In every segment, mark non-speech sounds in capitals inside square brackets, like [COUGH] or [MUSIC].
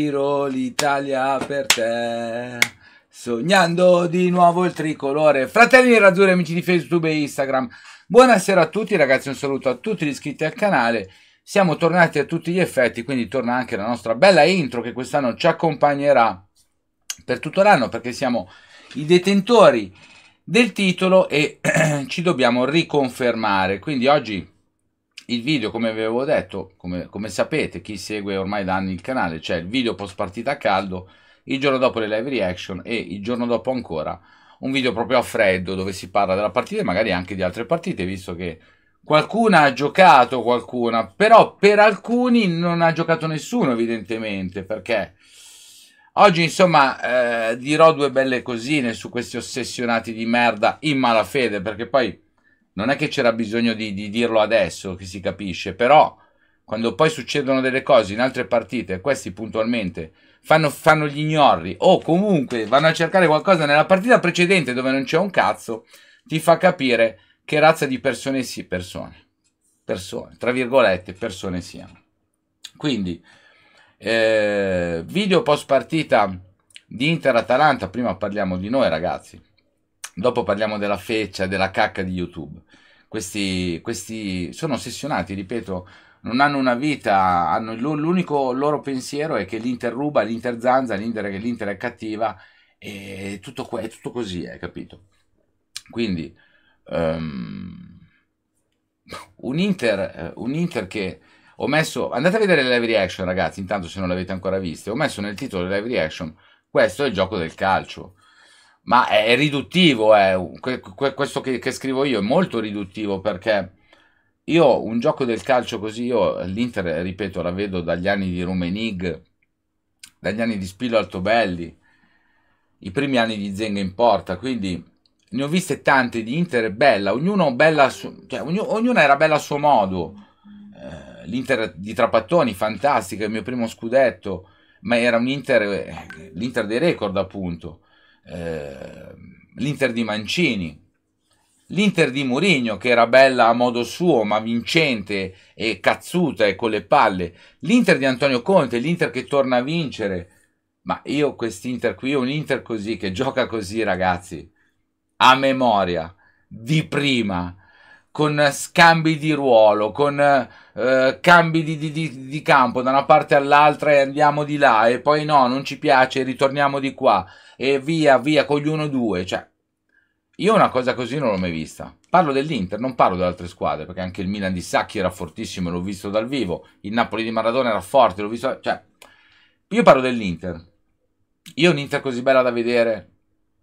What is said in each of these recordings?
giro l'Italia per te. Sognando di nuovo il tricolore. Fratelli Razzurri, amici di Facebook e Instagram. Buonasera a tutti ragazzi, un saluto a tutti gli iscritti al canale. Siamo tornati a tutti gli effetti, quindi torna anche la nostra bella intro che quest'anno ci accompagnerà per tutto l'anno perché siamo i detentori del titolo e [CLEARS THROAT] ci dobbiamo riconfermare. Quindi oggi il video, come avevo detto, come, come, sapete, chi segue ormai da anni il canale, c'è cioè il video post partita a caldo, il giorno dopo le live reaction e il giorno dopo ancora un video proprio a freddo dove si parla della partita e magari anche di altre partite, visto che qualcuna ha giocato qualcuna, però per alcuni non ha giocato nessuno evidentemente, perché oggi insomma eh, dirò due belle cosine su questi ossessionati di merda in malafede, perché poi non è che c'era bisogno di, di dirlo adesso, che si capisce, però quando poi succedono delle cose in altre partite, questi puntualmente fanno, fanno, gli ignorri o comunque vanno a cercare qualcosa nella partita precedente dove non c'è un cazzo, ti fa capire che razza di persone si persone, persone, tra virgolette, persone siano. Quindi, eh, video post partita di Inter-Atalanta, prima parliamo di noi ragazzi, Dopo parliamo della feccia, della cacca di YouTube. Questi, questi sono ossessionati, ripeto, non hanno una vita, hanno l'unico loro pensiero è che l'Inter ruba, l'Inter zanza, l'Inter, l'Inter è cattiva e tutto, è tutto così, hai capito? Quindi um, un, Inter, eh, un Inter che ho messo, andate a vedere le live reaction ragazzi, intanto se non l'avete ancora viste, ho messo nel titolo le live reaction, questo è il gioco del calcio ma è, riduttivo, è, eh. questo che, che, scrivo io è molto riduttivo perché io un gioco del calcio così, io l'Inter, ripeto, la vedo dagli anni di Rumenig, dagli anni di Spillo Altobelli, i primi anni di Zenga in porta, quindi ne ho viste tante di Inter bella, ognuno bella su, cioè, ogn ognuna era bella a suo modo. Eh, L'Inter di Trapattoni, fantastica, il mio primo scudetto, ma era un Inter, eh, l'Inter dei record appunto. Ehm, l'Inter di Mancini, l'Inter di Mourinho che era bella a modo suo ma vincente e cazzuta e con le palle, l'Inter di Antonio Conte, l'Inter che torna a vincere, ma io quest'Inter qui un Inter così che gioca così ragazzi, a memoria, di prima, con scambi di ruolo, con eh, cambi di, di, di, campo da una parte all'altra e andiamo di là e poi no, non ci piace, ritorniamo di qua e via, via con gli 1-2. Cioè, io una cosa così non l'ho mai vista. Parlo dell'Inter, non parlo delle altre squadre, perché anche il Milan di Sacchi era fortissimo, l'ho visto dal vivo, il Napoli di Maradona era forte, l'ho visto... Cioè, io parlo dell'Inter. Io un'Inter così bella da vedere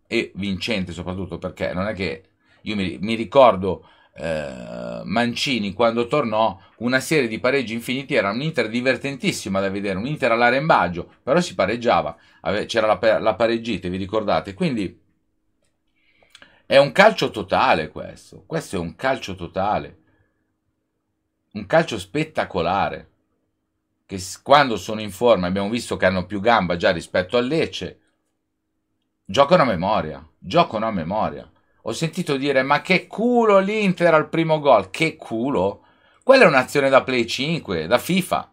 e vincente soprattutto perché non è che... Io mi, mi ricordo eh, Mancini quando tornò una serie di pareggi infiniti era un Inter divertentissima da vedere, un Inter all'arembaggio, però si pareggiava, c'era la, la pareggite, vi ricordate? Quindi è un calcio totale questo, questo è un calcio totale, un calcio spettacolare, che quando sono in forma abbiamo visto che hanno più gamba già rispetto al Lecce, giocano a memoria, giocano a memoria ho sentito dire ma che culo l'Inter al primo gol, che culo? Quella è un'azione da Play 5, da FIFA,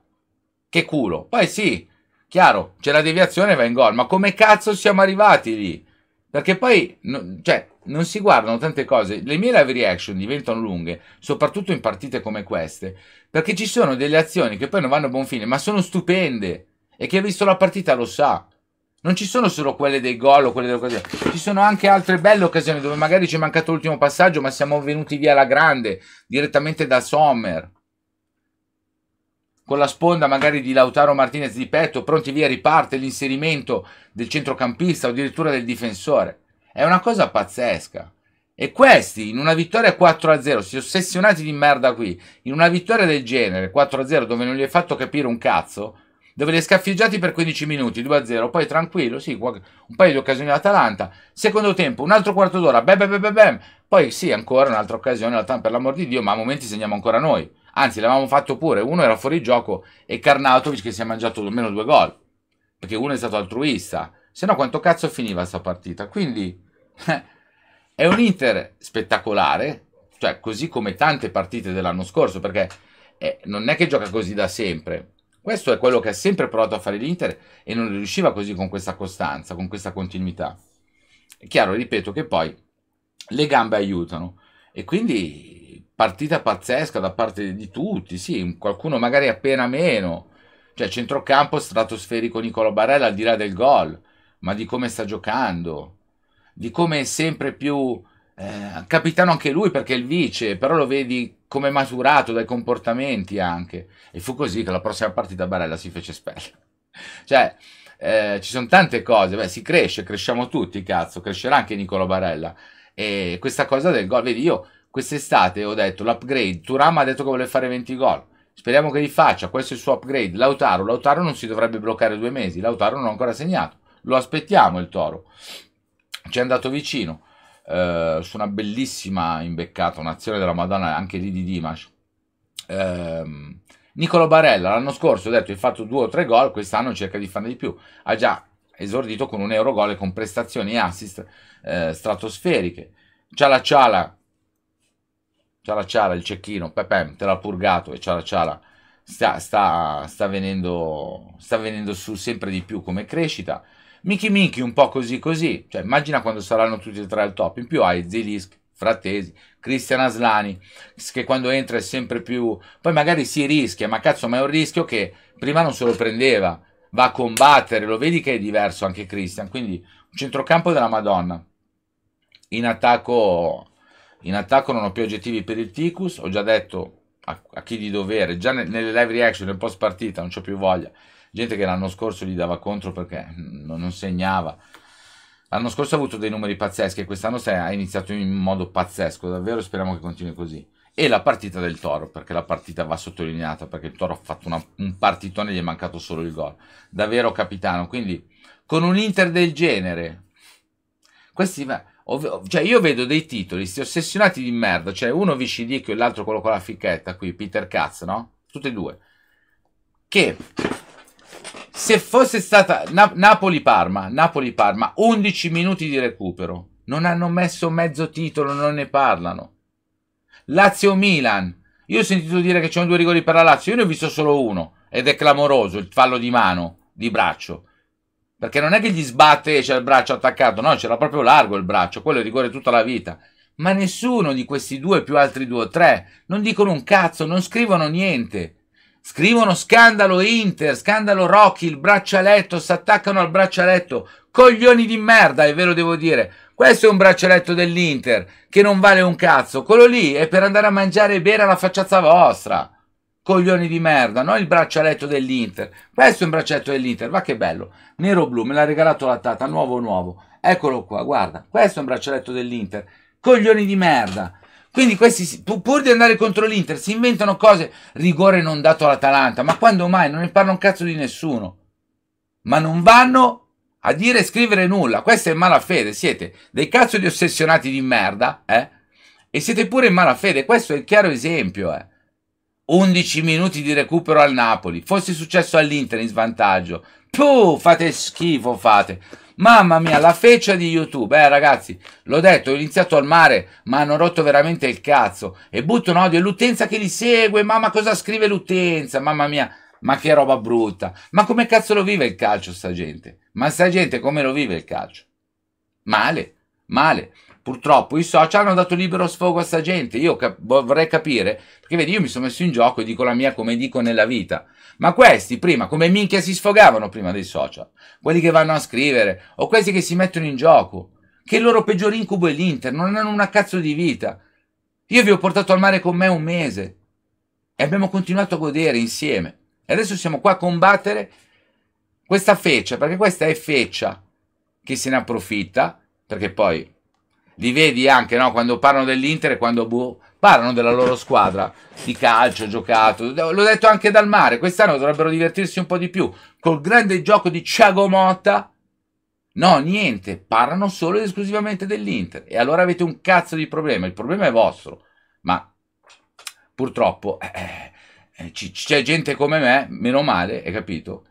che culo. Poi sì, chiaro, c'è la deviazione e va in gol, ma come cazzo siamo arrivati lì? Perché poi, no, cioè, non si guardano tante cose. Le mie live reaction diventano lunghe, soprattutto in partite come queste, perché ci sono delle azioni che poi non vanno a buon fine, ma sono stupende. E chi ha visto la partita lo sa. Non ci sono solo quelle dei gol o quelle delle occasioni, ci sono anche altre belle occasioni dove magari ci è mancato l'ultimo passaggio, ma siamo venuti via la grande, direttamente da Sommer. Con la sponda magari di Lautaro Martinez di petto, pronti via, riparte l'inserimento del centrocampista o addirittura del difensore. È una cosa pazzesca. E questi in una vittoria 4-0, si ossessionati di merda qui, in una vittoria del genere 4-0 dove non gli è fatto capire un cazzo, dove li ha scaffeggiati per 15 minuti, 2-0, poi tranquillo, sì, un paio di occasioni all'Atalanta, secondo tempo, un altro quarto d'ora, bam, bam, bam, bam, poi sì, ancora un'altra occasione, per l'amor di Dio, ma a momenti segniamo ancora noi, anzi l'avevamo fatto pure, uno era fuori gioco e Karnautovic che si è mangiato almeno due gol, perché uno è stato altruista, se no quanto cazzo finiva sta partita, quindi [LAUGHS] è un Inter spettacolare, cioè così come tante partite dell'anno scorso, perché eh, non è che gioca così da sempre, questo è quello che ha sempre provato a fare l'Inter e non riusciva così con questa costanza, con questa continuità. È chiaro, ripeto, che poi le gambe aiutano e quindi partita pazzesca da parte di tutti, sì, qualcuno magari appena meno, cioè centrocampo stratosferico Nicolo Barella al di là del gol, ma di come sta giocando, di come è sempre più eh, capitano anche lui perché è il vice, però lo vedi come maturato dai comportamenti anche. E fu così che la prossima partita Barella si fece espellere. [LAUGHS] cioè, eh, ci sono tante cose, beh, si cresce, cresciamo tutti, cazzo, crescerà anche Nicola Barella. E questa cosa del gol, vedi, io quest'estate ho detto l'upgrade, Turama ha detto che vuole fare 20 gol. Speriamo che li faccia, questo è il suo upgrade. Lautaro, Lautaro non si dovrebbe bloccare due mesi, Lautaro non ha ancora segnato. Lo aspettiamo il Toro. Ci è andato vicino eh, su una bellissima imbeccata, un'azione della Madonna anche lì di Dimash. Eh, Nicolo Barella l'anno scorso, ha detto, che ha fatto due o tre gol, quest'anno cerca di farne di più. Ha già esordito con un euro gol e con prestazioni e assist eh, stratosferiche. Ciala Ciala, Ciala Ciala, il cecchino, Pepem, te l'ha purgato e Ciala Ciala sta, sta, sta, venendo, sta venendo su sempre di più come crescita. Michi Michi un po' così così, cioè immagina quando saranno tutti e tre al top, in più hai Zilisk, Frattesi, Cristian Aslani, che quando entra è sempre più... Poi magari si rischia, ma cazzo, ma è un rischio che prima non se lo prendeva, va a combattere, lo vedi che è diverso anche Cristian, quindi un centrocampo della Madonna. In attacco, in attacco non ho più oggettivi per il Ticus, ho già detto a, a chi di dovere, già ne, nelle live reaction, nel post partita, non c'ho più voglia, gente che l'anno scorso gli dava contro perché mm, non, non segnava. L'anno scorso ha avuto dei numeri pazzeschi e quest'anno ha iniziato in modo pazzesco, davvero speriamo che continui così. E la partita del Toro, perché la partita va sottolineata, perché il Toro ha fatto una, un partitone e gli è mancato solo il gol. Davvero capitano, quindi con un Inter del genere, questi... Va, Ov- cioè, io vedo dei titoli, sti ossessionati di merda. Cioè, uno VCD e l'altro quello con la fichetta qui, Peter Katz, no? Tutti e due. Che se fosse stata Na- Napoli-Parma, Napoli-Parma, 11 minuti di recupero, non hanno messo mezzo titolo, non ne parlano. Lazio-Milan, io ho sentito dire che c'erano due rigori per la Lazio, io ne ho visto solo uno, ed è clamoroso il fallo di mano, di braccio perché non è che gli sbatte e c'è il braccio attaccato, no, c'era proprio largo il braccio, quello è rigore tutta la vita. Ma nessuno di questi due più altri due o tre non dicono un cazzo, non scrivono niente. Scrivono scandalo Inter, scandalo Rocky, il braccialetto, si attaccano al braccialetto. Coglioni di merda, e ve lo devo dire. Questo è un braccialetto dell'Inter che non vale un cazzo. Quello lì è per andare a mangiare e bere alla facciazza vostra coglioni di merda, no? Il braccialetto dell'Inter. Questo è un braccialetto dell'Inter, ma che bello. Nero blu, me l'ha regalato la tata, nuovo nuovo. Eccolo qua, guarda. Questo è un braccialetto dell'Inter. Coglioni di merda. Quindi questi, pur di andare contro l'Inter, si inventano cose. Rigore non dato all'Atalanta, ma quando mai? Non ne parla un cazzo di nessuno. Ma non vanno a dire e scrivere nulla. Questa è malafede. Siete dei cazzo di ossessionati di merda, eh? E siete pure in malafede. Questo è il chiaro esempio, eh? 11 minuti di recupero al Napoli. Fosse successo all'Inter in svantaggio. Puh, fate schifo, fate. Mamma mia, la feccia di YouTube. Eh, ragazzi, l'ho detto, ho iniziato al mare, ma hanno rotto veramente il cazzo. E buttano odio. È l'utenza che li segue. Mamma, cosa scrive l'utenza? Mamma mia, ma che roba brutta. Ma come cazzo lo vive il calcio, sta gente? Ma sta gente come lo vive il calcio? Male, male purtroppo i social hanno dato libero sfogo a questa gente. Io cap- vorrei capire, perché vedi, io mi sono messo in gioco e dico la mia come dico nella vita. Ma questi prima, come minchia si sfogavano prima dei social? Quelli che vanno a scrivere, o questi che si mettono in gioco, che il loro peggior incubo è l'Inter, non hanno una cazzo di vita. Io vi ho portato al mare con me un mese e abbiamo continuato a godere insieme. E adesso siamo qua a combattere questa feccia, perché questa è feccia che se ne approfitta, perché poi li vedi anche no? quando parlano dell'Inter e quando boh, parlano della loro squadra di calcio giocato. L'ho detto anche dal mare, quest'anno dovrebbero divertirsi un po' di più col grande gioco di Ciago Motta. No, niente, parlano solo ed esclusivamente dell'Inter. E allora avete un cazzo di problema. Il problema è vostro. Ma purtroppo eh, eh, eh c'è gente come me, meno male, hai capito,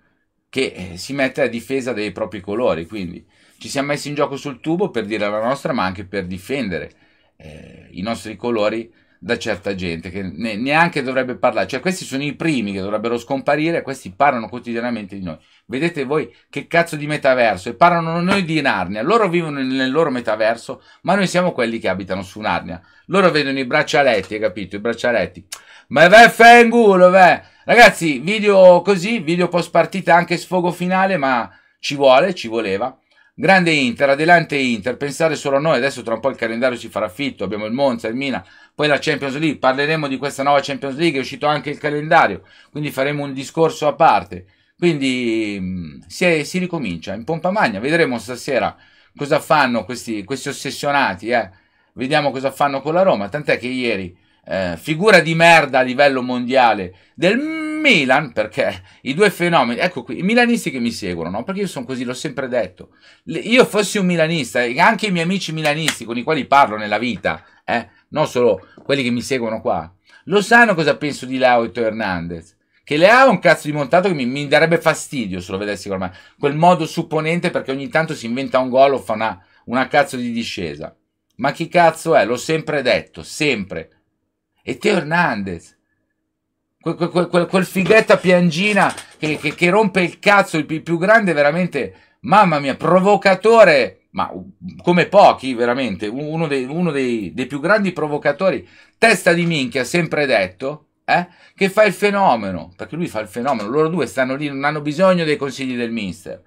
che eh, si mette a difesa dei propri colori. Quindi ci siamo messi in gioco sul tubo per dire la nostra, ma anche per difendere eh, i nostri colori da certa gente che ne, neanche dovrebbe parlare. Cioè, questi sono i primi che dovrebbero scomparire, questi parlano quotidianamente di noi. Vedete voi che cazzo di metaverso? E parlano noi di Narnia. Loro vivono nel loro metaverso, ma noi siamo quelli che abitano su Narnia. Loro vedono i braccialetti, hai capito? I braccialetti. Ma vai fangulo, vai! Ragazzi, video così, video post partita, anche sfogo finale, ma ci vuole, ci voleva. Grande Inter, adelante Inter, pensare solo a noi, adesso tra un po' il calendario si farà fitto, abbiamo il Monza, il Mina, poi la Champions League, parleremo di questa nuova Champions League, è uscito anche il calendario, quindi faremo un discorso a parte. Quindi mm, si, è, si ricomincia in pompa magna, vedremo stasera cosa fanno questi, questi ossessionati, eh? vediamo cosa fanno con la Roma, tant'è che ieri, eh, figura di merda a livello mondiale del Milan, perché i due fenomeni, ecco qui, i milanisti che mi seguono, no? perché io sono così, l'ho sempre detto, io fossi un milanista, e anche i miei amici milanisti con i quali parlo nella vita, eh, non solo quelli che mi seguono qua, lo sanno cosa penso di Leao e Teo Hernandez. Che Leao è un cazzo di montato che mi, mi darebbe fastidio se lo vedessi con me. Quel modo supponente perché ogni tanto si inventa un gol o fa una, una cazzo di discesa. Ma chi cazzo è? L'ho sempre detto, sempre. E Teo Hernandez, quel, quel, quel, quel fighetta piangina che, che, che, rompe il cazzo, il più grande veramente, mamma mia, provocatore, ma come pochi veramente, uno, dei, uno dei, dei più grandi provocatori, testa di minchia, sempre detto, eh? che fa il fenomeno, perché lui fa il fenomeno, loro due stanno lì, non hanno bisogno dei consigli del mister.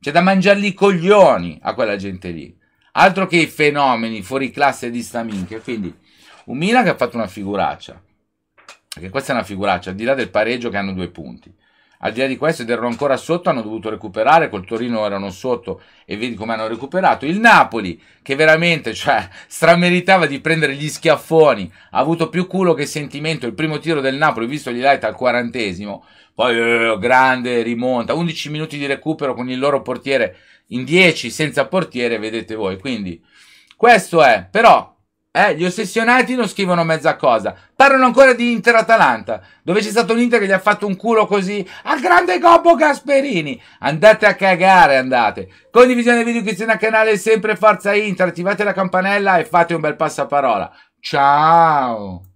C'è da mangiargli i coglioni a quella gente lì. Altro che i fenomeni fuori classe di staminchia. Quindi un Milan che ha fatto una figuraccia. Perché questa è una figuraccia, al di là del pareggio che hanno due punti. Al di là di questo ed erano ancora sotto, hanno dovuto recuperare, col Torino erano sotto e vedi come hanno recuperato. Il Napoli, che veramente cioè, strameritava di prendere gli schiaffoni, ha avuto più culo che sentimento. Il primo tiro del Napoli, visto gli light al quarantesimo, poi eh, grande rimonta, 11 minuti di recupero con il loro portiere in 10 senza portiere, vedete voi. Quindi questo è, però eh, gli ossessionati non scrivono mezza cosa. Parlano ancora di Inter-Atalanta, dove c'è stato un Inter che gli ha fatto un culo così al grande Gobbo Gasperini. Andate a cagare, andate. Condivisione video, iscrizione al canale, sempre Forza Inter, attivate la campanella e fate un bel passaparola. Ciao!